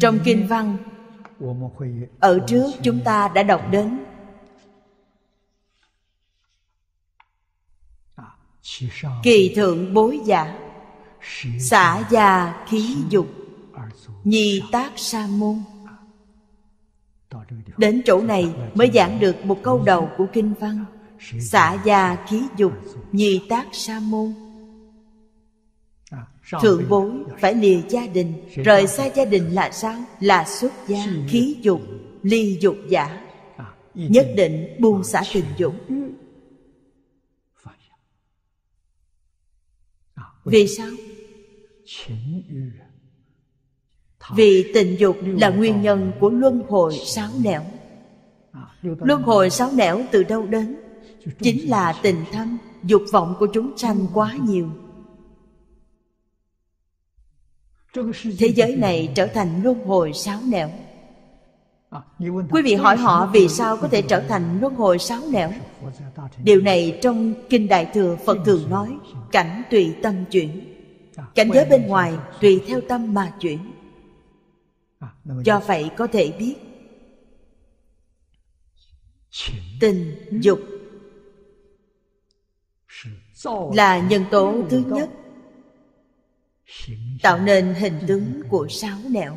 trong kinh văn ở trước chúng ta đã đọc đến kỳ thượng bối giả xả già khí dục nhi tác sa môn đến chỗ này mới giảng được một câu đầu của kinh văn xả già khí dục nhi tác sa môn thượng bối phải lìa gia đình rời xa gia đình là sao là xuất gia khí dục ly dục giả à, nhất định buông xả tình dục à, vì sao vì tình dục là nguyên nhân của luân hồi sáu nẻo à, luân hồi sáu nẻo từ đâu đến chính là tình tham dục vọng của chúng sanh quá nhiều thế giới này trở thành luân hồi sáu nẻo à, quý vị hỏi họ vì sao có thể trở thành luân hồi sáu nẻo điều này trong kinh đại thừa phật thường nói cảnh tùy tâm chuyển à, cảnh giới bên ngoài tùy theo tâm mà chuyển à, do vậy có thể biết tình dục là nhân tố thứ nhất tạo nên hình tướng của sáu nẻo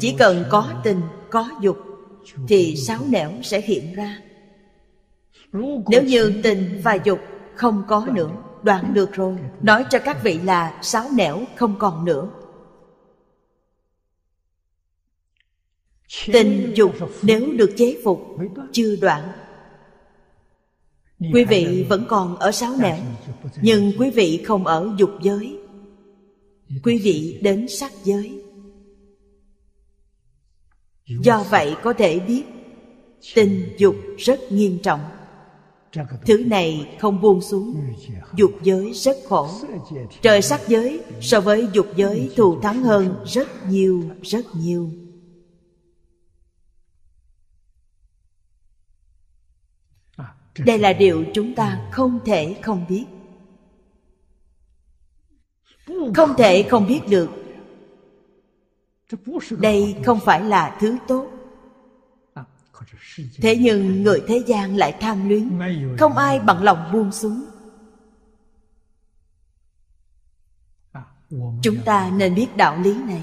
chỉ cần có tình có dục thì sáu nẻo sẽ hiện ra nếu như tình và dục không có nữa đoạn được rồi nói cho các vị là sáu nẻo không còn nữa tình dục nếu được chế phục chưa đoạn quý vị vẫn còn ở sáu nẻo nhưng quý vị không ở dục giới quý vị đến sắc giới do vậy có thể biết tình dục rất nghiêm trọng thứ này không buông xuống dục giới rất khổ trời sắc giới so với dục giới thù thắng hơn rất nhiều rất nhiều đây là điều chúng ta không thể không biết không thể không biết được đây không phải là thứ tốt thế nhưng người thế gian lại tham luyến không ai bằng lòng buông xuống chúng ta nên biết đạo lý này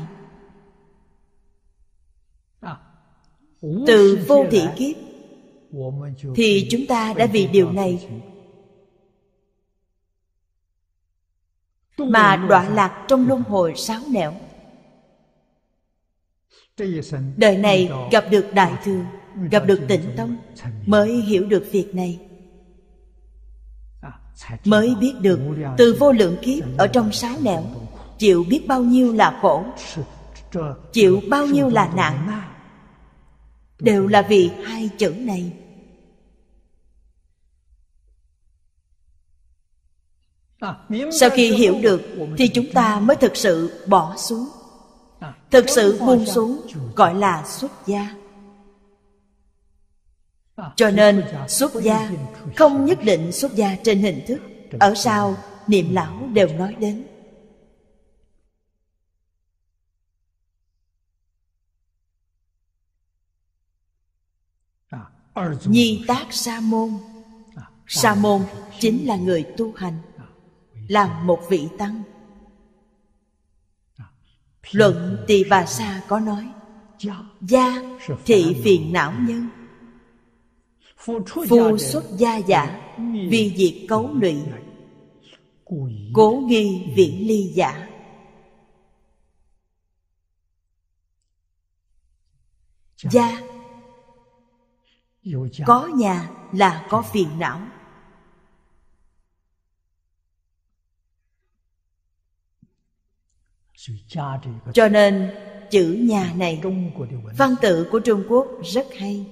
từ vô thị kiếp thì chúng ta đã vì điều này mà đọa lạc trong luân hồi sáu nẻo đời này gặp được đại thừa gặp được tịnh tông mới hiểu được việc này mới biết được từ vô lượng kiếp ở trong sáu nẻo chịu biết bao nhiêu là khổ chịu bao nhiêu là nạn đều là vì hai chữ này sau khi hiểu được thì chúng ta mới thực sự bỏ xuống thực sự buông xuống gọi là xuất gia cho nên xuất gia không nhất định xuất gia trên hình thức ở sau niệm lão đều nói đến nhi tác sa môn sa môn chính là người tu hành làm một vị tăng luận tỳ bà sa có nói gia thị phiền não nhân phu xuất gia giả vì diệt cấu lụy cố nghi viễn ly giả gia có nhà là có phiền não Cho nên chữ nhà này Văn tự của Trung Quốc rất hay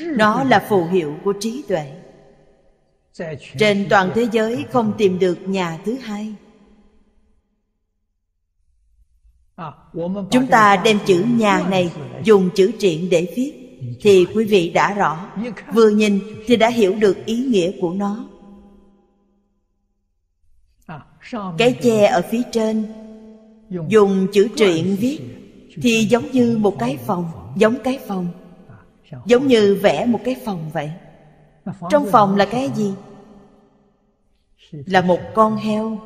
Nó là phù hiệu của trí tuệ Trên toàn thế giới không tìm được nhà thứ hai à, Chúng ta đem chữ nhà này dùng chữ triện để viết Thì quý vị đã rõ Vừa nhìn thì đã hiểu được ý nghĩa của nó cái che ở phía trên dùng chữ truyện viết thì giống như một cái phòng giống cái phòng à, giống như vẽ một cái phòng vậy trong phòng là cái gì là một con heo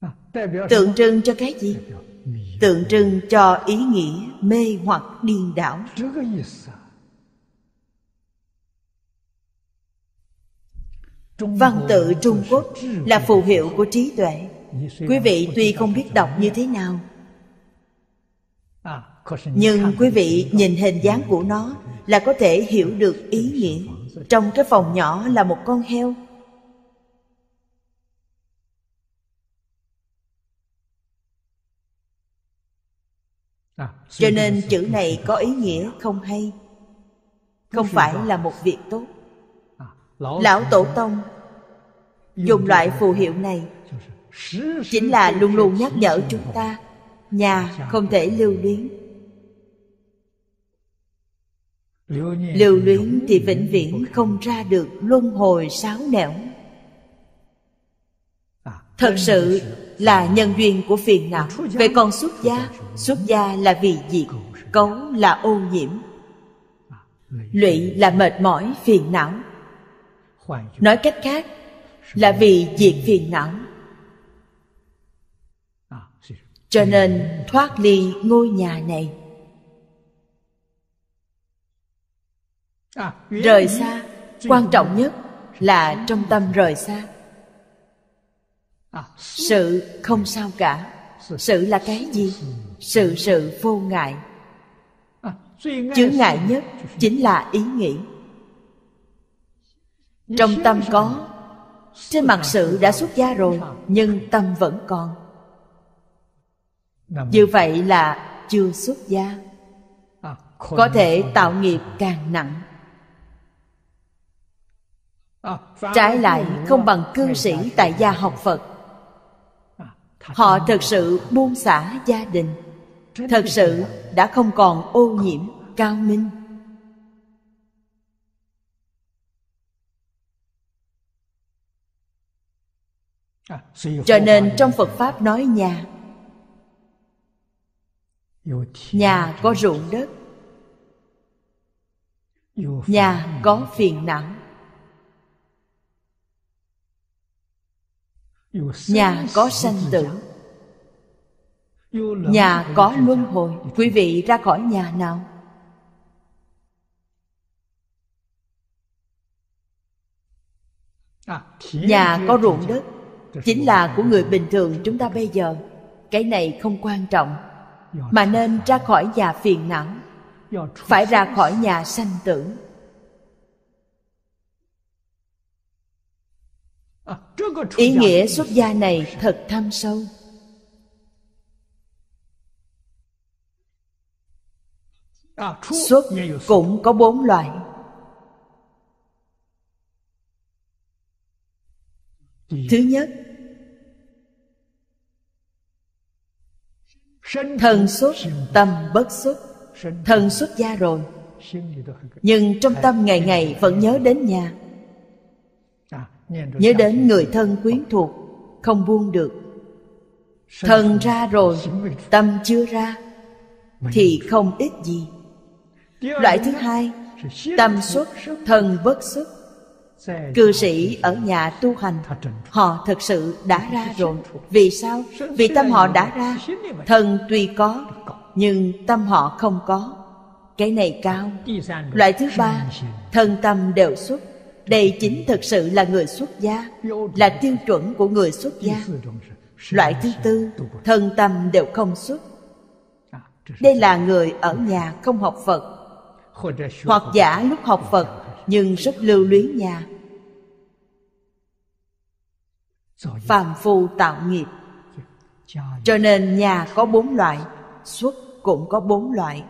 à, tượng trưng cho cái gì tượng trưng cho ý nghĩa mê hoặc điên đảo văn tự trung quốc là phù hiệu của trí tuệ quý vị tuy không biết đọc như thế nào à, nhưng quý vị nhìn hình dáng của nó là có thể hiểu được ý nghĩa trong cái phòng nhỏ là một con heo à, cho nên chữ này có ý nghĩa không hay không phải là một việc tốt lão tổ tông dùng loại phù hiệu này chính là luôn luôn nhắc nhở chúng ta nhà không thể lưu luyến lưu luyến thì vĩnh viễn không ra được luân hồi sáo nẻo à, thật sự là nhân duyên của phiền não vậy còn xuất gia xuất gia là vì diệt cấu là ô nhiễm à, lụy là mệt mỏi phiền não nói cách khác là vì diệt phiền não cho nên thoát ly ngôi nhà này rời xa quan trọng nhất là trong tâm rời xa sự không sao cả sự là cái gì sự sự vô ngại chướng ngại nhất chính là ý nghĩ trong tâm có trên mặt sự đã xuất gia rồi nhưng tâm vẫn còn như vậy là chưa xuất gia có thể tạo nghiệp càng nặng trái lại không bằng cư sĩ tại gia học phật họ thật sự buông xả gia đình thật sự đã không còn ô nhiễm cao minh À, cho nên trong phật pháp nói nhà nhà có ruộng đất nhà có phiền não nhà có sanh tử nhà có luân hồi quý vị ra khỏi nhà nào à, nhà có ruộng đất chính là của người bình thường chúng ta bây giờ cái này không quan trọng mà nên ra khỏi nhà phiền não phải ra khỏi nhà sanh tử ý nghĩa xuất gia này thật thâm sâu xuất cũng có bốn loại thứ nhất Thần xuất tâm bất xuất Thần xuất gia rồi Nhưng trong tâm ngày ngày vẫn nhớ đến nhà à, Nhớ đến người thân quyến thuộc Không buông được Thần ra rồi Tâm chưa ra Thì không ít gì Loại thứ hai Tâm xuất Thần bất xuất cư sĩ ở nhà tu hành họ thật sự đã ra rồi vì sao vì tâm họ đã ra thân tuy có nhưng tâm họ không có cái này cao loại thứ ba thân tâm đều xuất đây chính thực sự là người xuất gia là tiêu chuẩn của người xuất gia loại thứ tư thân tâm đều không xuất đây là người ở nhà không học phật hoặc giả lúc học phật nhưng rất lưu luyến nhà phàm phu tạo nghiệp cho nên nhà có bốn loại xuất cũng có bốn loại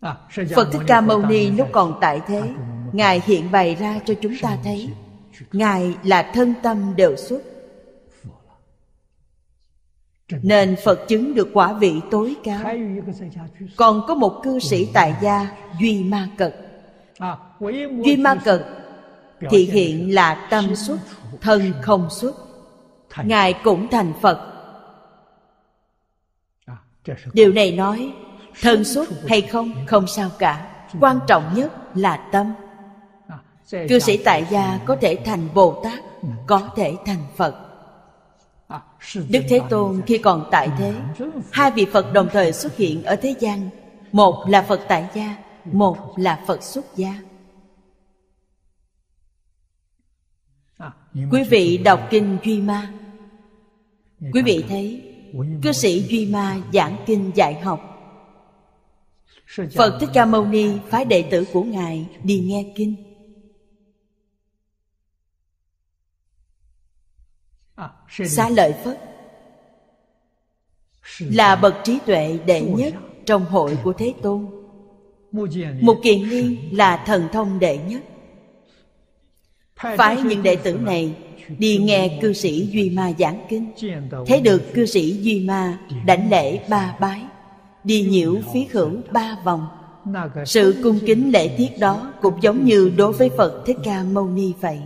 à, phật thích ca mâu ni lúc còn tại thế ngài hiện bày ra cho chúng ta thấy ngài là thân tâm đều xuất nên phật chứng được quả vị tối cao còn có một cư sĩ tại gia duy ma cật duy à, ma cực thị hiện là tâm xuất thân không xuất ngài cũng thành phật điều này nói thân xuất hay không không sao cả quan trọng nhất là tâm à, cư sĩ tại gia có thể thành bồ tát có thể thành phật à, đức thế tôn khi còn tại thế hai vị phật đồng thời xuất hiện ở thế gian một là phật tại gia một là phật xuất gia quý vị đọc kinh duy ma quý vị thấy cư sĩ duy ma giảng kinh dạy học phật thích ca mâu ni phái đệ tử của ngài đi nghe kinh à, xá lợi phất là bậc trí tuệ đệ nhất trong hội của thế tôn một kiền liên là thần thông đệ nhất Phải những đệ tử này đi nghe cư sĩ Duy Ma giảng kinh Thấy được cư sĩ Duy Ma đảnh lễ ba bái Đi nhiễu phí hữu ba vòng Sự cung kính lễ tiết đó cũng giống như đối với Phật Thích Ca Mâu Ni vậy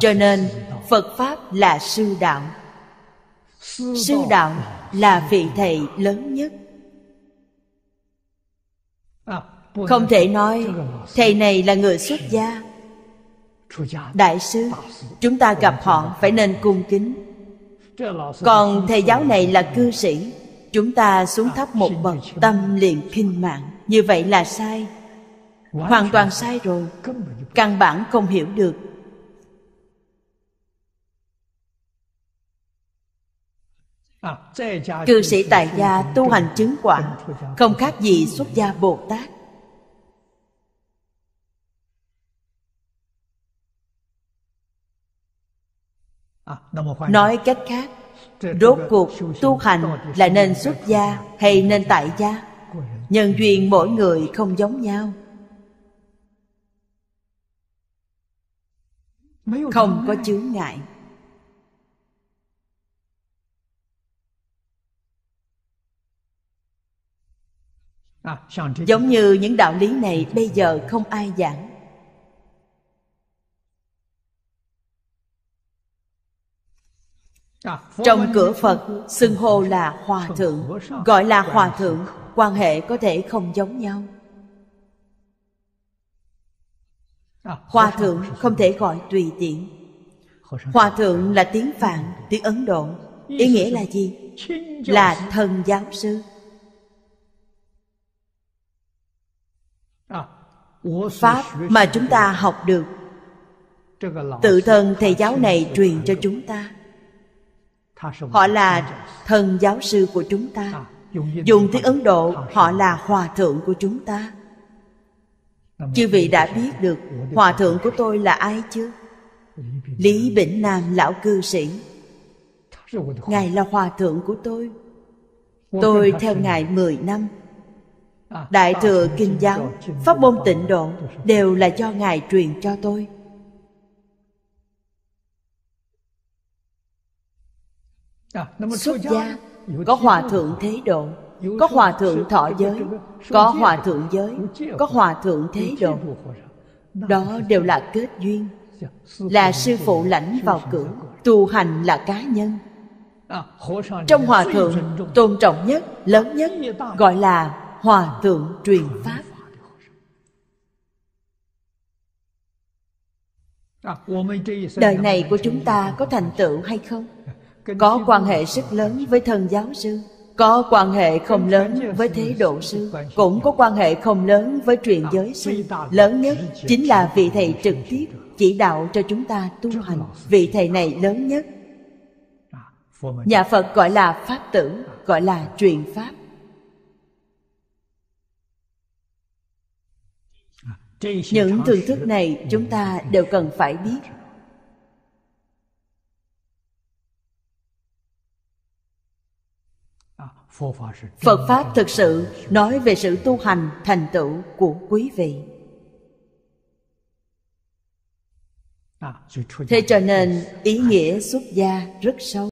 cho nên phật pháp là sư đạo sư đạo là vị thầy lớn nhất à, không thể nói thầy này là người xuất gia đại sư chúng ta gặp họ phải nên cung kính còn thầy giáo này là cư sĩ chúng ta xuống à, thấp một bậc tâm liền khinh mạng như vậy là sai hoàn toàn sai rồi căn bản không hiểu được À, cư sĩ tại gia tu hành chứng quả không khác gì xuất gia bồ tát à, nói cách khác rốt cuộc tu hành là nên xuất gia hay nên tại gia nhân duyên mỗi người không giống nhau không có chướng ngại À, giống như những đạo lý này bây giờ không ai giảng à, trong cửa phật xưng hô là hòa thượng gọi là hòa thượng quan hệ có thể không giống nhau à, hòa thượng không thể gọi tùy tiện hòa thượng là tiếng phạn tiếng ấn độ ý nghĩa là gì là thần giáo sư pháp mà chúng ta học được tự thân thầy giáo này truyền cho chúng ta họ là thần giáo sư của chúng ta dùng tiếng ấn độ họ là hòa thượng của chúng ta chư vị đã biết được hòa thượng của tôi là ai chứ lý bỉnh nam lão cư sĩ ngài là hòa thượng của tôi tôi theo ngài mười năm đại thừa kinh giáo pháp môn tịnh độ đều là do ngài truyền cho tôi xuất gia có hòa thượng thế độ có hòa thượng thọ giới có hòa thượng giới có hòa thượng thế độ đó đều là kết duyên là sư phụ lãnh vào cửa tu hành là cá nhân trong hòa thượng tôn trọng nhất lớn nhất gọi là hòa thượng truyền pháp đời này của chúng ta có thành tựu hay không có quan hệ rất lớn với thân giáo sư có quan hệ không lớn với thế độ sư cũng có quan hệ không lớn với truyền giới sư lớn nhất chính là vị thầy trực tiếp chỉ đạo cho chúng ta tu hành vị thầy này lớn nhất nhà phật gọi là pháp tử gọi là truyền pháp những thưởng thức này chúng ta đều cần phải biết phật pháp thực sự nói về sự tu hành thành tựu của quý vị thế cho nên ý nghĩa xuất gia rất sâu